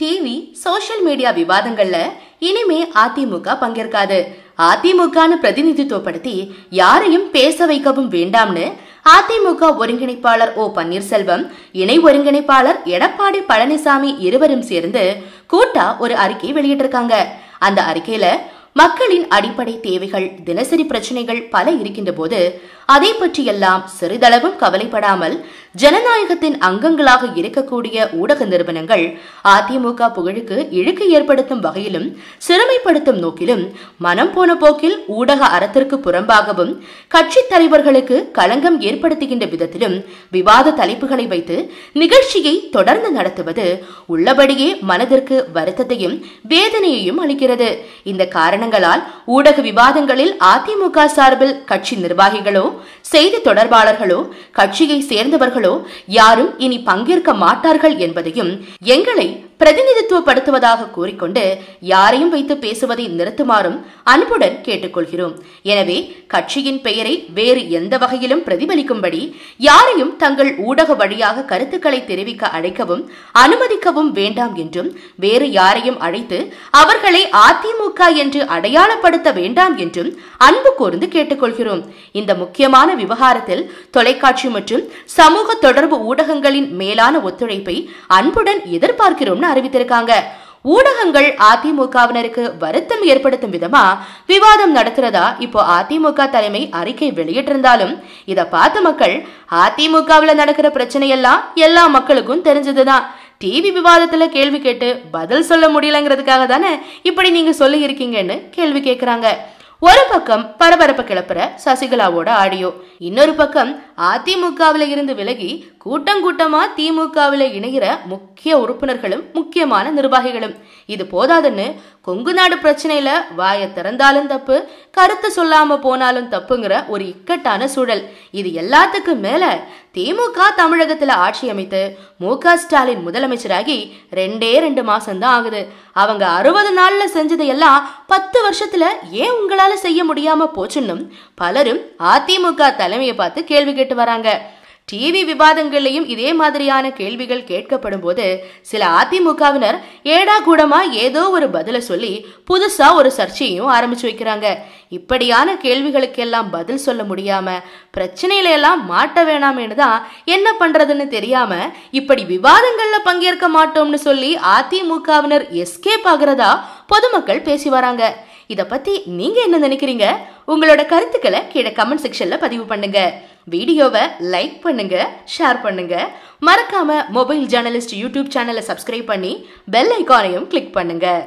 TV social media விவாதங்கள்ல இனிமே அதிமுக பங்கேற்காது அதிமுக பிரதிநிதித்துவப்படுத்தி யாரையும் பேச வைக்கவும் வேண்டாம்னு அதிமுக ஒருங்கிணைப்பாளர் ஓ பன்னீர்செல்வம் இணை ஒருங்கிணைப்பாளர் எடப்பாடி பழனிசாமி இருவரும் சேர்ந்து கூட்டா ஒரு அறிக்கை வெளியிட்டிருக்காங்க அந்த அறிக்கையில மக்களின் அடிப்படை தேவைகள் தினசரி பிரச்சனைகள் பல இருக்கின்ற போது அதை பற்றியெல்லாம் சிறிதளவும் கவலைப்படாமல் ஜனநாயகத்தின் அங்கங்களாக இருக்கக்கூடிய ஊடக நிறுவனங்கள் அதிமுக புகழுக்கு இழுக்கு ஏற்படுத்தும் வகையிலும் சிறுமைப்படுத்தும் நோக்கிலும் மனம் போன போக்கில் ஊடக அறத்திற்கு புறம்பாகவும் கட்சித் தலைவர்களுக்கு களங்கம் ஏற்படுத்துகின்ற விதத்திலும் விவாத தலைப்புகளை வைத்து நிகழ்ச்சியை தொடர்ந்து நடத்துவது உள்ளபடியே மனதிற்கு வருத்தத்தையும் வேதனையையும் அளிக்கிறது இந்த காரணம் காரணங்களால் ஊடக விவாதங்களில் அதிமுக சார்பில் கட்சி நிர்வாகிகளோ செய்தி தொடர்பாளர்களோ கட்சியை சேர்ந்தவர்களோ யாரும் இனி பங்கேற்க மாட்டார்கள் என்பதையும் எங்களை பிரதிநிதித்துவப்படுத்துவதாக கூறிக்கொண்டு யாரையும் வைத்து பேசுவதை நிறுத்துமாறும் அன்புடன் கேட்டுக்கொள்கிறோம் எனவே கட்சியின் பெயரை வேறு எந்த வகையிலும் பிரதிபலிக்கும்படி யாரையும் தங்கள் ஊடக வழியாக கருத்துக்களை தெரிவிக்க அழைக்கவும் அனுமதிக்கவும் வேண்டாம் என்றும் வேறு யாரையும் அழைத்து அவர்களை அதிமுக என்று அடையாளப்படுத்த வேண்டாம் என்றும் அன்பு கூர்ந்து கேட்டுக்கொள்கிறோம் இந்த முக்கியமான விவகாரத்தில் தொலைக்காட்சி மற்றும் சமூக தொடர்பு ஊடகங்களின் மேலான ஒத்துழைப்பை அன்புடன் எதிர்பார்க்கிறோம் அப்படின்னு அறிவித்திருக்காங்க ஊடகங்கள் அதிமுகவினருக்கு வருத்தம் ஏற்படுத்தும் விதமா விவாதம் நடத்துறதா இப்போ அதிமுக தலைமை அறிக்கை வெளியிட்டிருந்தாலும் இத பார்த்த மக்கள் அதிமுகவுல நடக்கிற பிரச்சனை எல்லாம் எல்லா மக்களுக்கும் தெரிஞ்சதுதான் டிவி விவாதத்துல கேள்வி கேட்டு பதில் சொல்ல முடியலங்கிறதுக்காக தானே இப்படி நீங்க சொல்லி இருக்கீங்கன்னு கேள்வி கேட்கிறாங்க ஒரு பக்கம் பரபரப்பு கிளப்புற சசிகலாவோட ஆடியோ இன்னொரு பக்கம் அதிமுகவில் இருந்து விலகி கூட்டம் கூட்டமா திமுகவில் இணைகிற முக்கிய உறுப்பினர்களும் முக்கியமான நிர்வாகிகளும் இது போதாதுன்னு கொங்கு நாடு பிரச்சனையில வாய திறந்தாலும் தப்பு கருத்து சொல்லாம போனாலும் தப்புங்கிற ஒரு இக்கட்டான சூழல் இது எல்லாத்துக்கும் மேல திமுக தமிழகத்துல ஆட்சி அமைத்து மு ஸ்டாலின் முதலமைச்சராகி ரெண்டே ரெண்டு மாசம் தான் ஆகுது அவங்க அறுபது நாள்ல செஞ்சதையெல்லாம் பத்து வருஷத்துல ஏன் உங்களால செய்ய முடியாம போச்சுன்னு பலரும் அதிமுக தலைமையை பார்த்து கேள்வி கேட்டு வராங்க டிவி விவாதங்கள்லையும் இதே மாதிரியான கேள்விகள் கேட்கப்படும் போது சில அதிமுகவினர் ஏடா கூடமா ஏதோ ஒரு பதில சொல்லி புதுசா ஒரு சர்ச்சையும் ஆரம்பிச்சு வைக்கிறாங்க இப்படியான கேள்விகளுக்கெல்லாம் பதில் சொல்ல முடியாம பிரச்சனையில எல்லாம் மாட்ட வேணாமேனு தான் என்ன பண்றதுன்னு தெரியாம இப்படி விவாதங்கள்ல பங்கேற்க மாட்டோம்னு சொல்லி அதிமுகவினர் எஸ்கேப் ஆகிறதா பொதுமக்கள் பேசி வராங்க இத பத்தி நீங்க என்ன நினைக்கிறீங்க உங்களோட கருத்துக்களை கீழே கமெண்ட் செக்ஷன்ல பதிவு பண்ணுங்க வீடியோவை லைக் பண்ணுங்க ஷேர் பண்ணுங்க மறக்காம மொபைல் ஜேர்னலிஸ்ட் யூடியூப் சேனலை சப்ஸ்கிரைப் பண்ணி பெல் ஐக்கானையும் கிளிக் பண்ணுங்க